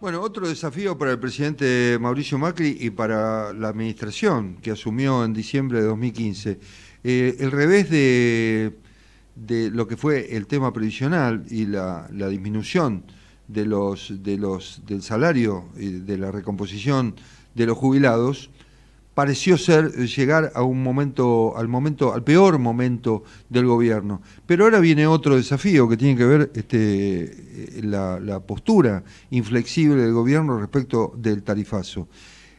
Bueno, otro desafío para el presidente Mauricio Macri y para la administración que asumió en diciembre de 2015, eh, el revés de, lo que fue el tema previsional y la, la disminución de los, de los, del salario y de la recomposición de los jubilados, pareció ser eh, llegar a un momento, al momento, al peor momento del gobierno. Pero ahora viene otro desafío que tiene que ver este, eh, la, postura inflexible del gobierno respecto del tarifazo.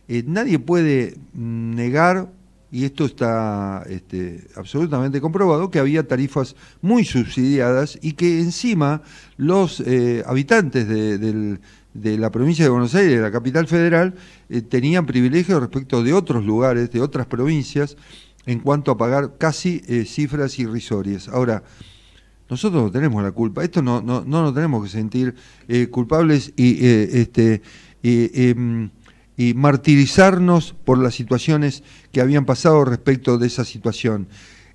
Eh, nadie puede mm, negar, y esto está este, absolutamente comprobado, que había tarifas muy subsidiadas y que encima los habitantes de, del de la provincia de Buenos Aires, de la capital federal, eh, tenían privilegios respecto de otros lugares, de otras provincias, en cuanto a pagar casi eh, cifras irrisorias. Ahora, nosotros no tenemos la culpa, esto no, no, nos tenemos que sentir eh, culpables y, este, em, y martirizarnos por las situaciones que habían pasado respecto de esa situación.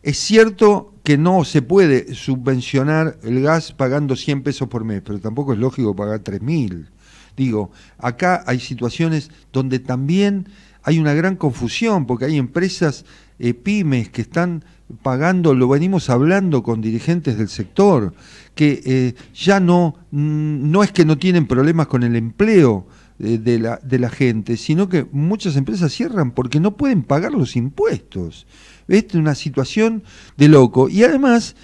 Es cierto que no se puede subvencionar el gas pagando 100 pesos por mes, pero tampoco es lógico pagar 3.000. Digo, acá hay situaciones donde también hay una gran confusión, porque hay empresas eh, pymes que están pagando, lo venimos hablando con dirigentes del sector, que eh, ya no, mm, no es que no tienen problemas con el empleo eh, de, la, de la gente, sino que muchas empresas cierran porque no pueden pagar los impuestos. Es una situación de loco. Y además,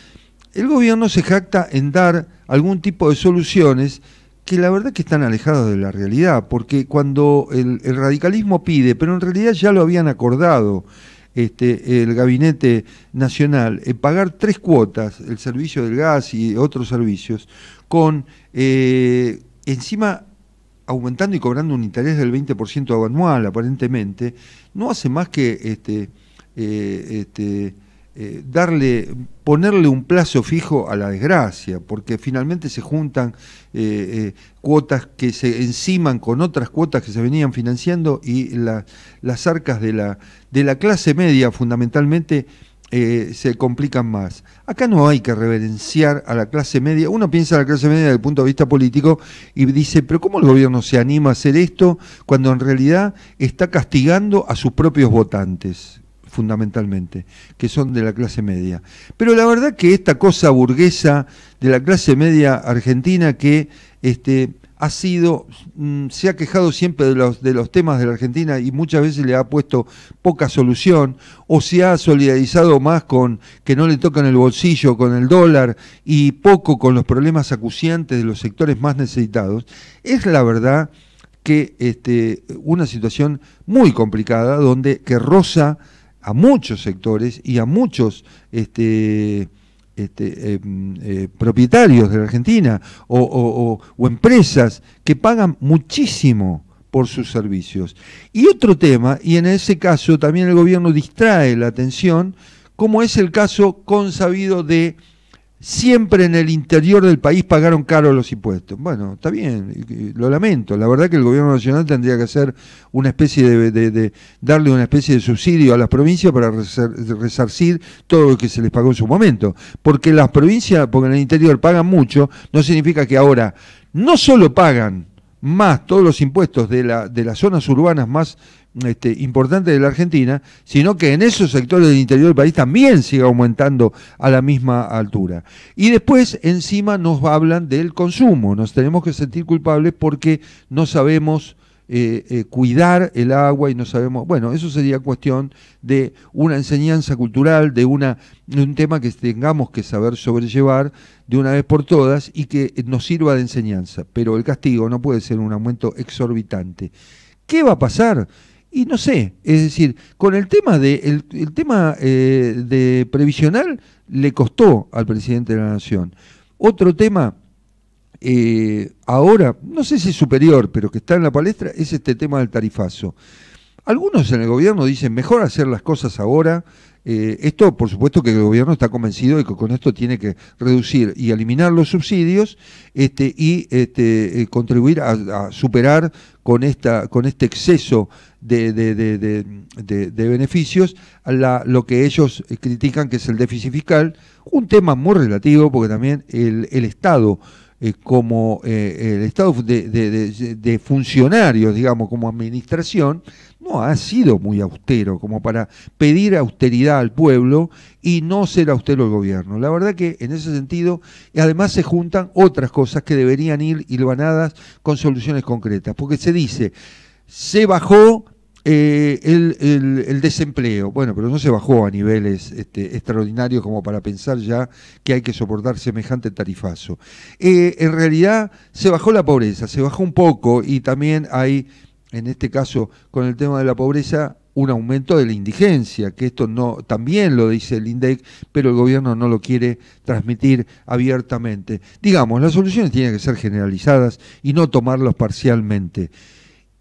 el gobierno se jacta en dar algún tipo de soluciones que la verdad que están alejados de la realidad, porque cuando el, radicalismo pide, pero en realidad ya lo habían acordado este, el gabinete nacional, eh, pagar tres cuotas, el servicio del gas y otros servicios, con eh, encima aumentando y cobrando un interés del 20% anual aparentemente, no hace más que este, eh, este eh, darle, ponerle un plazo fijo a la desgracia, porque finalmente se juntan eh, eh, cuotas que se enciman con otras cuotas que se venían financiando y las arcas de la, de la clase media fundamentalmente se complican más. Acá no hay que reverenciar a la clase media. Uno piensa en la clase media desde el punto de vista político y dice, pero ¿cómo el gobierno se anima a hacer esto cuando en realidad está castigando a sus propios votantes? fundamentalmente, que son de la clase media. Pero la verdad que esta cosa burguesa de la clase media argentina que este, ha sido, mm, se ha quejado siempre de los, de los temas de la Argentina y muchas veces le ha puesto poca solución, o se ha solidarizado más con que no le tocan el bolsillo, con el dólar y poco con los problemas acuciantes de los sectores más necesitados, es la verdad que este, una situación muy complicada donde que rosa a muchos sectores y a muchos este, este, eh, eh, propietarios de la Argentina o, empresas que pagan muchísimo por sus servicios. Y otro tema, y en ese caso también el gobierno distrae la atención, como es el caso consabido de siempre en el interior del país pagaron caro los impuestos. Bueno, está bien, lo lamento. La verdad que el gobierno nacional tendría que hacer una especie de, darle una especie de subsidio a las provincias para resarcir todo lo que se les pagó en su momento. Porque las provincias, porque en el interior pagan mucho, no significa que ahora no solo pagan más todos los impuestos de, la, de las zonas urbanas más este, importantes de la Argentina, sino que en esos sectores del interior del país también siga aumentando a la misma altura. Y después encima nos hablan del consumo, nos tenemos que sentir culpables porque no sabemos eh, eh, cuidar el agua y no sabemos, bueno, eso sería cuestión de una enseñanza cultural, de, una, un tema que tengamos que saber sobrellevar de una vez por todas y que nos sirva de enseñanza, pero el castigo no puede ser un aumento exorbitante. ¿Qué va a pasar? Y no sé, es decir, con el tema de el, tema eh, de previsional le costó al presidente de la nación. Otro tema eh, ahora, no sé si es superior, pero que está en la palestra, es este tema del tarifazo. Algunos en el gobierno dicen, mejor hacer las cosas ahora. Eh, esto, por supuesto, que el gobierno está convencido de que con esto tiene que reducir y eliminar los subsidios este, y este, eh, contribuir a, superar con, esta, con este exceso de, beneficios a lo que ellos critican que es el déficit fiscal, un tema muy relativo porque también el Estado eh, como eh, el Estado de, funcionarios, digamos, como administración, no ha sido muy austero, como para pedir austeridad al pueblo y no ser austero el gobierno. La verdad que en ese sentido, además se juntan otras cosas que deberían ir hilvanadas con soluciones concretas, porque se dice, se bajó eh, el, desempleo, bueno, pero no se bajó a niveles este, extraordinarios como para pensar ya que hay que soportar semejante tarifazo. Eh, en realidad se bajó la pobreza, se bajó un poco y también hay, en este caso, con el tema de la pobreza, un aumento de la indigencia, que esto no también lo dice el INDEC, pero el gobierno no lo quiere transmitir abiertamente. Digamos, las soluciones tienen que ser generalizadas y no tomarlas parcialmente.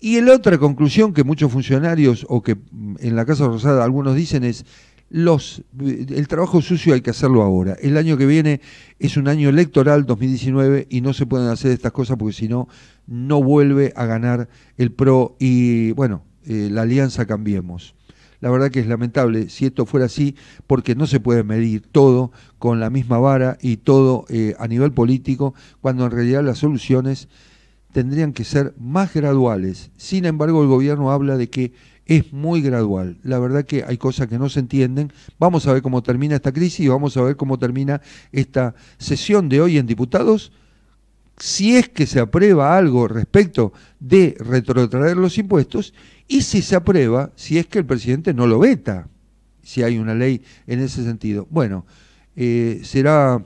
Y la otra conclusión que muchos funcionarios o que mm, en la Casa Rosada algunos dicen es, los, eh, el trabajo sucio hay que hacerlo ahora. El año que viene es un año electoral 2019 y no se pueden hacer estas cosas porque si no, no vuelve a ganar el PRO y bueno, eh, la alianza cambiemos. La verdad que es lamentable si esto fuera así porque no se puede medir todo con la misma vara y todo eh, a nivel político cuando en realidad las soluciones tendrían que ser más graduales. Sin embargo, el gobierno habla de que es muy gradual. La verdad que hay cosas que no se entienden. Vamos a ver cómo termina esta crisis y vamos a ver cómo termina esta sesión de hoy en diputados. Si es que se aprueba algo respecto de retrotraer los impuestos y si se aprueba, si es que el presidente no lo veta, si hay una ley en ese sentido. Bueno, eh, será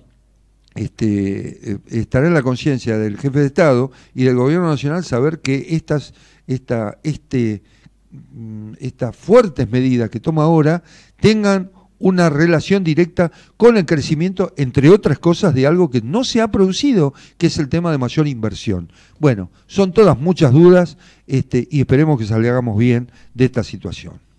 este, eh, estará en la conciencia del jefe de Estado y del gobierno nacional saber que estas, esta, este, mm, estas fuertes medidas que toma ahora tengan una relación directa con el crecimiento, entre otras cosas, de algo que no se ha producido, que es el tema de mayor inversión. Bueno, son todas muchas dudas este, y esperemos que salgamos bien de esta situación.